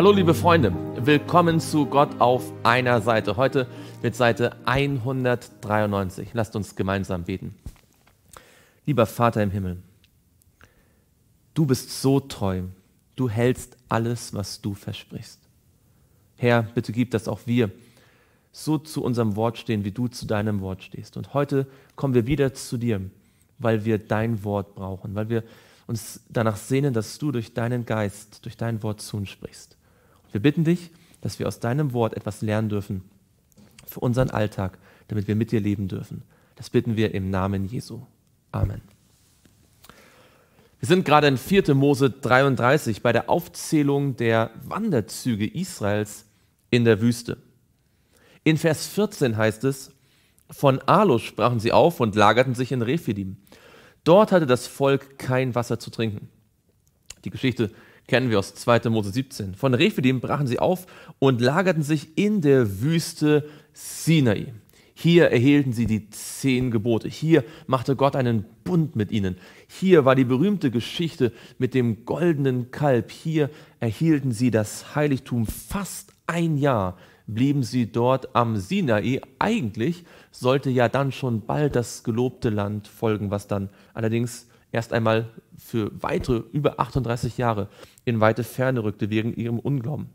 Hallo liebe Freunde, willkommen zu Gott auf einer Seite. Heute mit Seite 193. Lasst uns gemeinsam beten. Lieber Vater im Himmel, du bist so treu, du hältst alles, was du versprichst. Herr, bitte gib, dass auch wir so zu unserem Wort stehen, wie du zu deinem Wort stehst. Und heute kommen wir wieder zu dir, weil wir dein Wort brauchen, weil wir uns danach sehnen, dass du durch deinen Geist, durch dein Wort zu uns sprichst. Wir bitten dich, dass wir aus deinem Wort etwas lernen dürfen für unseren Alltag, damit wir mit dir leben dürfen. Das bitten wir im Namen Jesu. Amen. Wir sind gerade in 4. Mose 33 bei der Aufzählung der Wanderzüge Israels in der Wüste. In Vers 14 heißt es, von Alus sprachen sie auf und lagerten sich in Rephidim. Dort hatte das Volk kein Wasser zu trinken. Die Geschichte kennen wir aus 2. Mose 17. Von Rephidim brachen sie auf und lagerten sich in der Wüste Sinai. Hier erhielten sie die zehn Gebote. Hier machte Gott einen Bund mit ihnen. Hier war die berühmte Geschichte mit dem goldenen Kalb. Hier erhielten sie das Heiligtum fast ein Jahr blieben sie dort am Sinai. Eigentlich sollte ja dann schon bald das gelobte Land folgen, was dann allerdings erst einmal für weitere über 38 Jahre in weite Ferne rückte wegen ihrem Unglauben.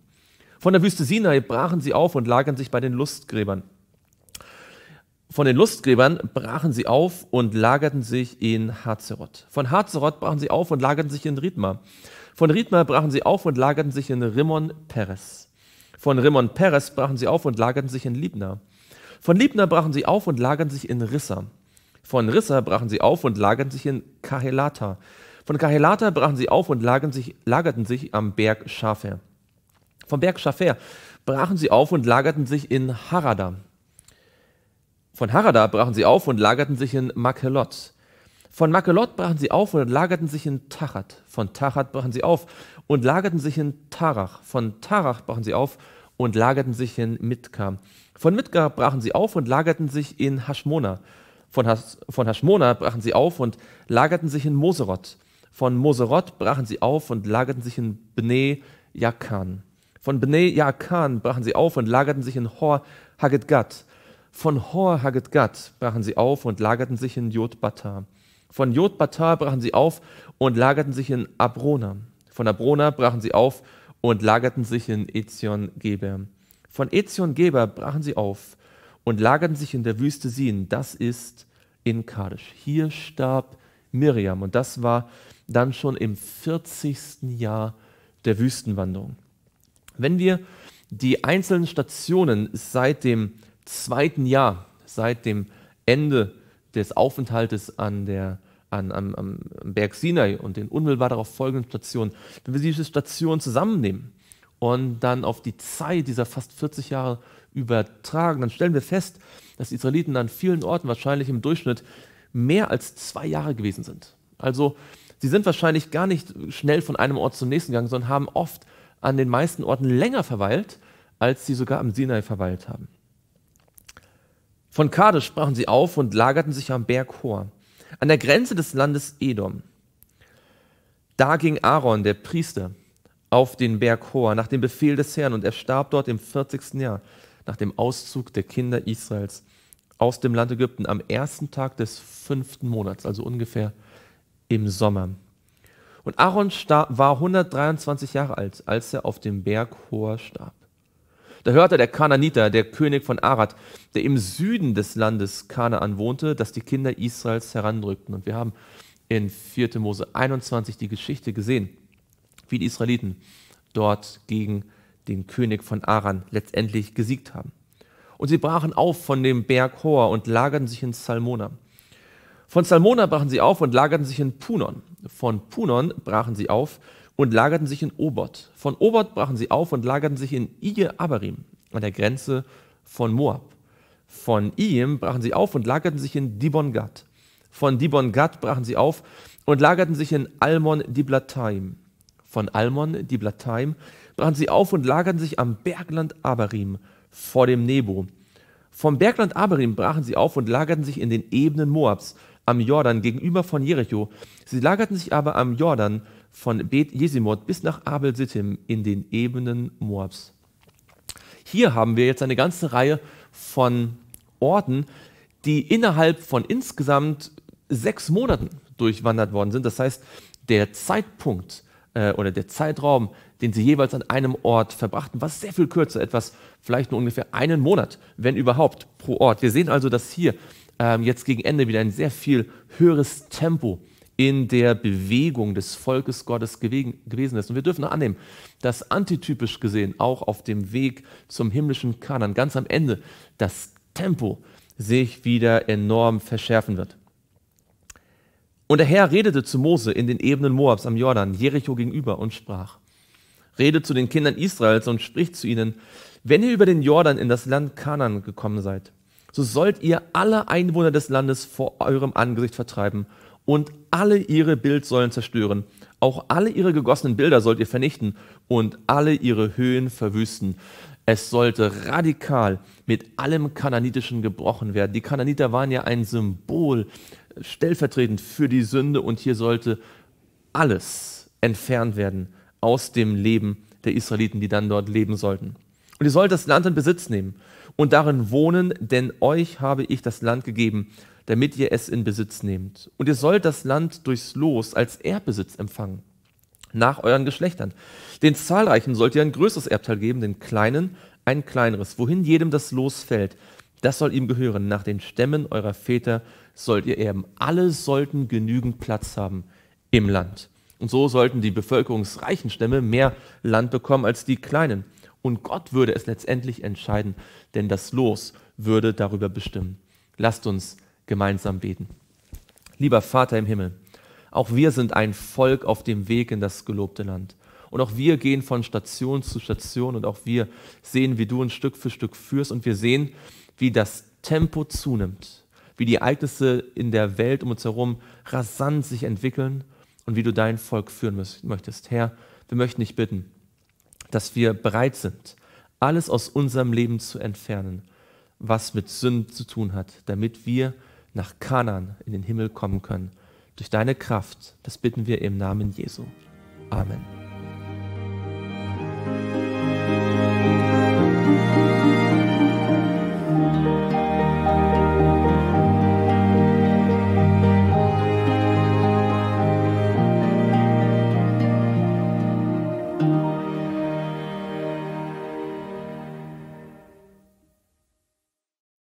Von der Wüste Sinai brachen sie auf und lagern sich bei den Lustgräbern. Von den Lustgräbern brachen sie auf und lagerten sich in Hazeroth. Von Hazeroth brachen sie auf und lagerten sich in Ridma. Von Ridma brachen sie auf und lagerten sich in Rimon Peres. Von Rimon Peres brachen sie auf und lagerten sich in Libna. Von Libna brachen sie auf und lagerten sich in Rissa. Von Rissa brachen sie auf und lagerten sich in Kahelata. Von Kahelata brachen sie auf und lagerten sich, lagerten sich am Berg Schafer. Vom Berg Schafer brachen sie auf und lagerten sich in Harada. Von Harada brachen sie auf und lagerten sich in Makelot. Von Makelot brachen sie auf und lagerten sich in Tachat. Von Tachat brachen sie auf und lagerten sich in Tarach. Von Tarach brachen sie auf und lagerten sich in Mitka. Von Mitka brachen sie auf und lagerten sich in Hashmona. Von, Has, von Hasmona brachen sie auf und lagerten sich in Moseroth. Von Moseroth brachen sie auf und lagerten sich in Bnei Yakan. Von Bnei Yakan brachen sie auf und lagerten sich in Hor Haggedgad. Von Hor Haggedgad brachen sie auf und lagerten sich in Jotbata. Von Jotbata brachen sie auf und lagerten sich in Abrona. Von Abrona brachen sie auf und lagerten sich in Ezion-Geber. Von Ezion-Geber brachen sie auf und lagerten sich in der Wüste Sin. Das ist in Kadesh. Hier starb Miriam und das war dann schon im 40. Jahr der Wüstenwanderung. Wenn wir die einzelnen Stationen seit dem zweiten Jahr, seit dem Ende des Aufenthaltes an der, an, am, am Berg Sinai und den unmittelbar darauf folgenden Stationen, wenn wir diese Stationen zusammennehmen und dann auf die Zeit dieser fast 40 Jahre übertragen, dann stellen wir fest, dass die Israeliten an vielen Orten wahrscheinlich im Durchschnitt mehr als zwei Jahre gewesen sind. Also sie sind wahrscheinlich gar nicht schnell von einem Ort zum nächsten gegangen, sondern haben oft an den meisten Orten länger verweilt, als sie sogar am Sinai verweilt haben. Von Kadesh sprachen sie auf und lagerten sich am Berg Hor, an der Grenze des Landes Edom. Da ging Aaron, der Priester, auf den Berg Hor nach dem Befehl des Herrn und er starb dort im 40. Jahr nach dem Auszug der Kinder Israels aus dem Land Ägypten am ersten Tag des fünften Monats, also ungefähr im Sommer. Und Aaron war 123 Jahre alt, als er auf dem Berg Hor starb. Da hörte der Kananiter, der König von Arad, der im Süden des Landes Kanaan wohnte, dass die Kinder Israels herandrückten. Und wir haben in 4. Mose 21 die Geschichte gesehen, wie die Israeliten dort gegen den König von Aran, letztendlich gesiegt haben. Und sie brachen auf von dem Berg Hor und lagerten sich in Salmona. Von Salmona brachen sie auf und lagerten sich in Punon. Von Punon brachen sie auf und lagerten sich in Obot. Von Obot brachen sie auf und lagerten sich in Ige Abarim, an der Grenze von Moab. Von Iem brachen sie auf und lagerten sich in Dibongat. Von Dibongat brachen sie auf und lagerten sich in Almon Diblataim von Almon, die Blatheim, brachen sie auf und lagerten sich am Bergland Abarim vor dem Nebo. Vom Bergland Abarim brachen sie auf und lagerten sich in den Ebenen Moabs am Jordan gegenüber von Jericho. Sie lagerten sich aber am Jordan von Beth Jesimoth bis nach Abel Sittim in den Ebenen Moabs. Hier haben wir jetzt eine ganze Reihe von Orten, die innerhalb von insgesamt sechs Monaten durchwandert worden sind. Das heißt, der Zeitpunkt, äh, oder der Zeitraum, den sie jeweils an einem Ort verbrachten, war sehr viel kürzer, etwas vielleicht nur ungefähr einen Monat, wenn überhaupt, pro Ort. Wir sehen also, dass hier ähm, jetzt gegen Ende wieder ein sehr viel höheres Tempo in der Bewegung des Volkes Gottes gewesen ist. Und wir dürfen annehmen, dass antitypisch gesehen auch auf dem Weg zum himmlischen Kanan ganz am Ende das Tempo sich wieder enorm verschärfen wird. Und der Herr redete zu Mose in den Ebenen Moabs am Jordan, Jericho gegenüber, und sprach, Redet zu den Kindern Israels und spricht zu ihnen, wenn ihr über den Jordan in das Land Kanan gekommen seid, so sollt ihr alle Einwohner des Landes vor eurem Angesicht vertreiben und alle ihre Bildsäulen zerstören, auch alle ihre gegossenen Bilder sollt ihr vernichten und alle ihre Höhen verwüsten. Es sollte radikal mit allem Kananitischen gebrochen werden. Die Kananiter waren ja ein Symbol äh, stellvertretend für die Sünde und hier sollte alles entfernt werden aus dem Leben der Israeliten, die dann dort leben sollten. Und ihr sollt das Land in Besitz nehmen und darin wohnen, denn euch habe ich das Land gegeben damit ihr es in Besitz nehmt. Und ihr sollt das Land durchs Los als Erbbesitz empfangen, nach euren Geschlechtern. Den Zahlreichen sollt ihr ein größeres Erbteil geben, den Kleinen ein kleineres, wohin jedem das Los fällt. Das soll ihm gehören. Nach den Stämmen eurer Väter sollt ihr erben. Alle sollten genügend Platz haben im Land. Und so sollten die bevölkerungsreichen Stämme mehr Land bekommen als die kleinen. Und Gott würde es letztendlich entscheiden, denn das Los würde darüber bestimmen. Lasst uns gemeinsam beten. Lieber Vater im Himmel, auch wir sind ein Volk auf dem Weg in das gelobte Land. Und auch wir gehen von Station zu Station und auch wir sehen, wie du uns Stück für Stück führst und wir sehen, wie das Tempo zunimmt, wie die Ereignisse in der Welt um uns herum rasant sich entwickeln und wie du dein Volk führen möchtest. Herr, wir möchten dich bitten, dass wir bereit sind, alles aus unserem Leben zu entfernen, was mit Sünden zu tun hat, damit wir nach Kanan in den Himmel kommen können. Durch deine Kraft, das bitten wir im Namen Jesu. Amen.